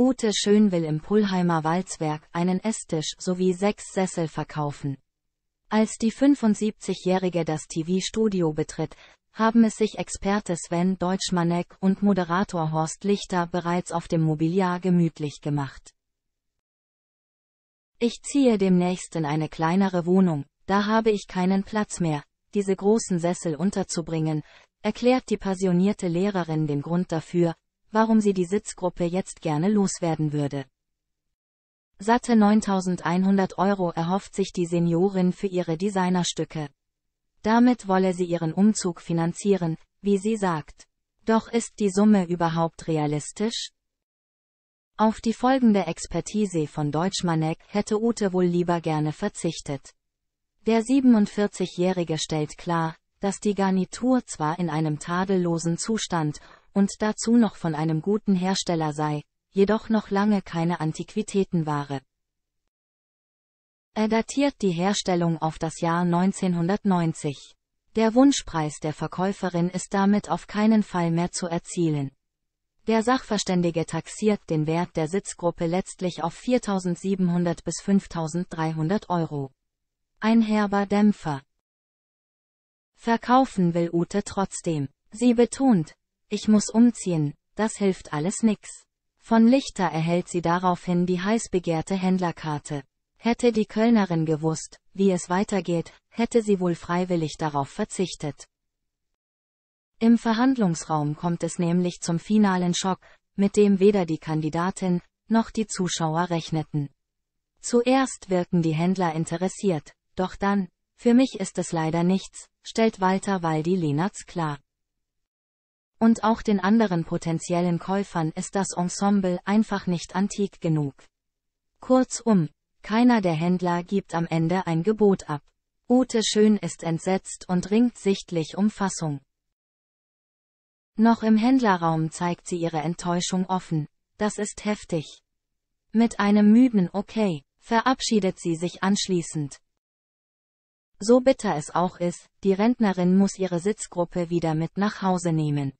Ute Schön will im Pullheimer Walzwerk einen Esstisch sowie sechs Sessel verkaufen. Als die 75-Jährige das TV-Studio betritt, haben es sich Experte Sven Deutschmanek und Moderator Horst Lichter bereits auf dem Mobiliar gemütlich gemacht. Ich ziehe demnächst in eine kleinere Wohnung, da habe ich keinen Platz mehr, diese großen Sessel unterzubringen, erklärt die passionierte Lehrerin den Grund dafür, warum sie die Sitzgruppe jetzt gerne loswerden würde. Satte 9100 Euro erhofft sich die Seniorin für ihre Designerstücke. Damit wolle sie ihren Umzug finanzieren, wie sie sagt. Doch ist die Summe überhaupt realistisch? Auf die folgende Expertise von Deutschmanek hätte Ute wohl lieber gerne verzichtet. Der 47-Jährige stellt klar, dass die Garnitur zwar in einem tadellosen Zustand und dazu noch von einem guten Hersteller sei, jedoch noch lange keine Antiquitätenware. Er datiert die Herstellung auf das Jahr 1990. Der Wunschpreis der Verkäuferin ist damit auf keinen Fall mehr zu erzielen. Der Sachverständige taxiert den Wert der Sitzgruppe letztlich auf 4.700 bis 5.300 Euro. Ein herber Dämpfer. Verkaufen will Ute trotzdem. Sie betont, ich muss umziehen, das hilft alles nix. Von Lichter erhält sie daraufhin die heiß begehrte Händlerkarte. Hätte die Kölnerin gewusst, wie es weitergeht, hätte sie wohl freiwillig darauf verzichtet. Im Verhandlungsraum kommt es nämlich zum finalen Schock, mit dem weder die Kandidatin noch die Zuschauer rechneten. Zuerst wirken die Händler interessiert, doch dann, für mich ist es leider nichts, stellt Walter Waldi Lenatz klar. Und auch den anderen potenziellen Käufern ist das Ensemble einfach nicht antik genug. Kurzum, keiner der Händler gibt am Ende ein Gebot ab. Ute Schön ist entsetzt und ringt sichtlich um Fassung. Noch im Händlerraum zeigt sie ihre Enttäuschung offen. Das ist heftig. Mit einem müden Okay verabschiedet sie sich anschließend. So bitter es auch ist, die Rentnerin muss ihre Sitzgruppe wieder mit nach Hause nehmen.